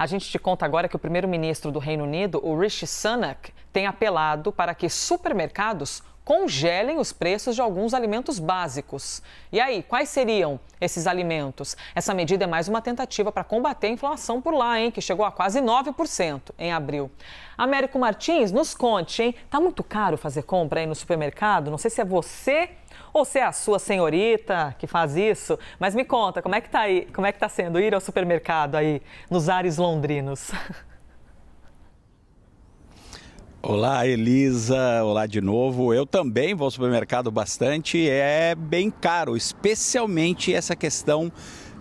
A gente te conta agora que o primeiro-ministro do Reino Unido, o Rishi Sunak, tem apelado para que supermercados congelem os preços de alguns alimentos básicos. E aí, quais seriam esses alimentos? Essa medida é mais uma tentativa para combater a inflação por lá, hein, que chegou a quase 9% em abril. Américo Martins, nos conte, hein? Tá muito caro fazer compra aí no supermercado? Não sei se é você ou se é a sua senhorita que faz isso, mas me conta, como é que tá aí, como é que tá sendo ir ao supermercado aí nos ares londrinos? Olá, Elisa. Olá de novo. Eu também vou ao supermercado bastante. É bem caro, especialmente essa questão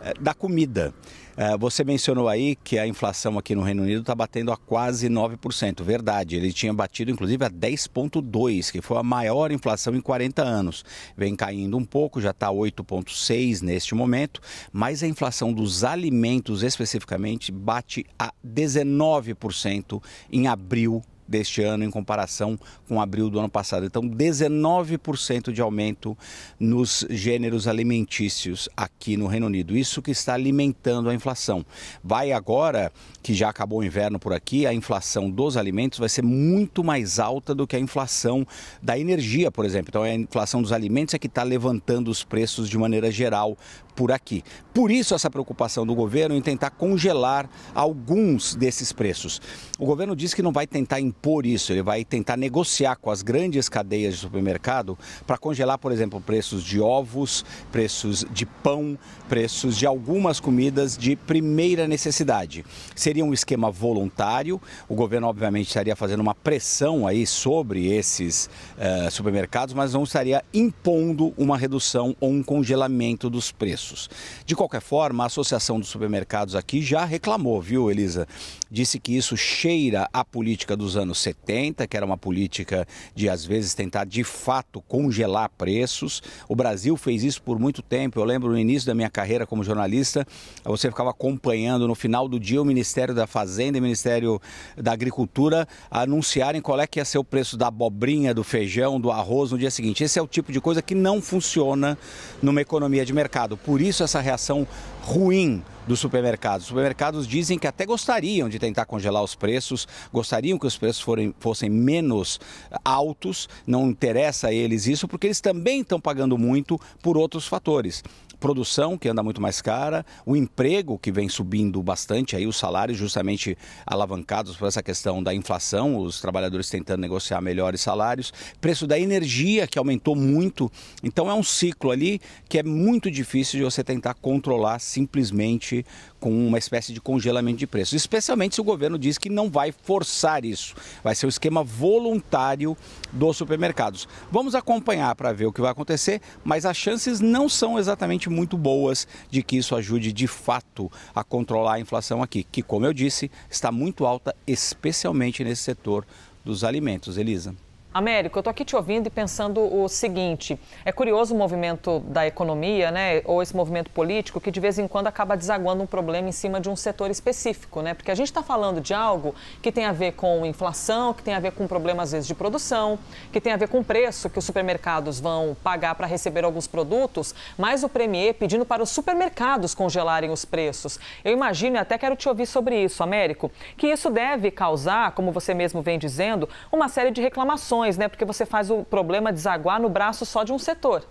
eh, da comida. Eh, você mencionou aí que a inflação aqui no Reino Unido está batendo a quase 9%. Verdade, ele tinha batido inclusive a 10,2%, que foi a maior inflação em 40 anos. Vem caindo um pouco, já está 8,6% neste momento, mas a inflação dos alimentos especificamente bate a 19% em abril deste ano em comparação com abril do ano passado. Então, 19% de aumento nos gêneros alimentícios aqui no Reino Unido. Isso que está alimentando a inflação. Vai agora, que já acabou o inverno por aqui, a inflação dos alimentos vai ser muito mais alta do que a inflação da energia, por exemplo. Então, é a inflação dos alimentos é que está levantando os preços de maneira geral por aqui. Por isso, essa preocupação do governo em tentar congelar alguns desses preços. O governo diz que não vai tentar impor isso, ele vai tentar negociar com as grandes cadeias de supermercado para congelar, por exemplo, preços de ovos, preços de pão, preços de algumas comidas de primeira necessidade. Seria um esquema voluntário, o governo obviamente estaria fazendo uma pressão aí sobre esses uh, supermercados, mas não estaria impondo uma redução ou um congelamento dos preços. De qualquer forma, a Associação dos Supermercados aqui já reclamou, viu, Elisa? Disse que isso cheira a política dos anos anos 70, que era uma política de, às vezes, tentar de fato congelar preços. O Brasil fez isso por muito tempo. Eu lembro no início da minha carreira como jornalista, você ficava acompanhando no final do dia o Ministério da Fazenda e o Ministério da Agricultura anunciarem qual é que ia ser o preço da abobrinha, do feijão, do arroz no dia seguinte. Esse é o tipo de coisa que não funciona numa economia de mercado. Por isso, essa reação ruim dos supermercados. Supermercados dizem que até gostariam de tentar congelar os preços, gostariam que os preços forem, fossem menos altos, não interessa a eles isso, porque eles também estão pagando muito por outros fatores produção que anda muito mais cara, o emprego que vem subindo bastante, aí os salários justamente alavancados por essa questão da inflação, os trabalhadores tentando negociar melhores salários, preço da energia que aumentou muito. Então é um ciclo ali que é muito difícil de você tentar controlar simplesmente com uma espécie de congelamento de preços, especialmente se o governo diz que não vai forçar isso. Vai ser um esquema voluntário dos supermercados. Vamos acompanhar para ver o que vai acontecer, mas as chances não são exatamente muito boas de que isso ajude de fato a controlar a inflação aqui, que, como eu disse, está muito alta, especialmente nesse setor dos alimentos. Elisa. Américo, eu estou aqui te ouvindo e pensando o seguinte: é curioso o movimento da economia, né, ou esse movimento político, que de vez em quando acaba desaguando um problema em cima de um setor específico, né? Porque a gente está falando de algo que tem a ver com inflação, que tem a ver com problemas, às vezes, de produção, que tem a ver com preço que os supermercados vão pagar para receber alguns produtos, mas o Premier pedindo para os supermercados congelarem os preços. Eu imagino, e até quero te ouvir sobre isso, Américo, que isso deve causar, como você mesmo vem dizendo, uma série de reclamações soluções, né? Porque você faz o problema desaguar no braço só de um setor.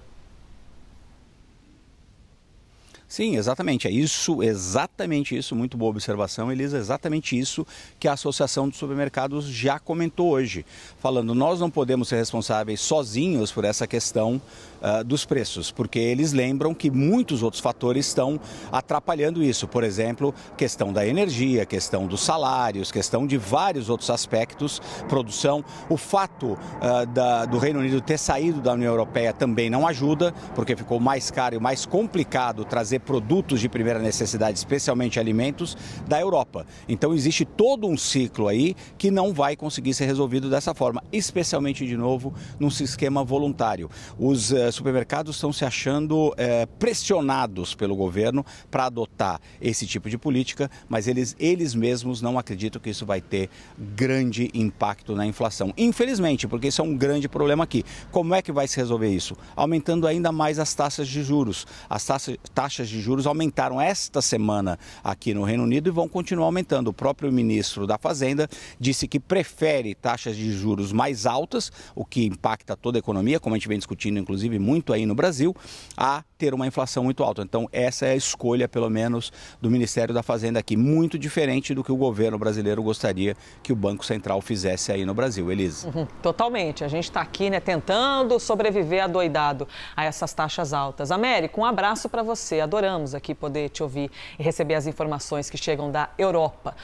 Sim, exatamente. É isso, exatamente isso. Muito boa observação, Elisa. Exatamente isso que a Associação dos Supermercados já comentou hoje. Falando, nós não podemos ser responsáveis sozinhos por essa questão uh, dos preços, porque eles lembram que muitos outros fatores estão atrapalhando isso. Por exemplo, questão da energia, questão dos salários, questão de vários outros aspectos, produção. O fato uh, da, do Reino Unido ter saído da União Europeia também não ajuda, porque ficou mais caro e mais complicado trazer produtos de primeira necessidade, especialmente alimentos, da Europa. Então existe todo um ciclo aí que não vai conseguir ser resolvido dessa forma, especialmente de novo num esquema voluntário. Os uh, supermercados estão se achando uh, pressionados pelo governo para adotar esse tipo de política, mas eles, eles mesmos não acreditam que isso vai ter grande impacto na inflação. Infelizmente, porque isso é um grande problema aqui. Como é que vai se resolver isso? Aumentando ainda mais as taxas de juros. As taxas, taxas taxas de juros aumentaram esta semana aqui no Reino Unido e vão continuar aumentando. O próprio ministro da Fazenda disse que prefere taxas de juros mais altas, o que impacta toda a economia, como a gente vem discutindo inclusive muito aí no Brasil, a ter uma inflação muito alta. Então, essa é a escolha, pelo menos, do Ministério da Fazenda aqui, muito diferente do que o governo brasileiro gostaria que o Banco Central fizesse aí no Brasil. Elise. Uhum, totalmente. A gente está aqui, né, tentando sobreviver adoidado a essas taxas altas. Américo, um abraço para você. Adoramos aqui poder te ouvir e receber as informações que chegam da Europa.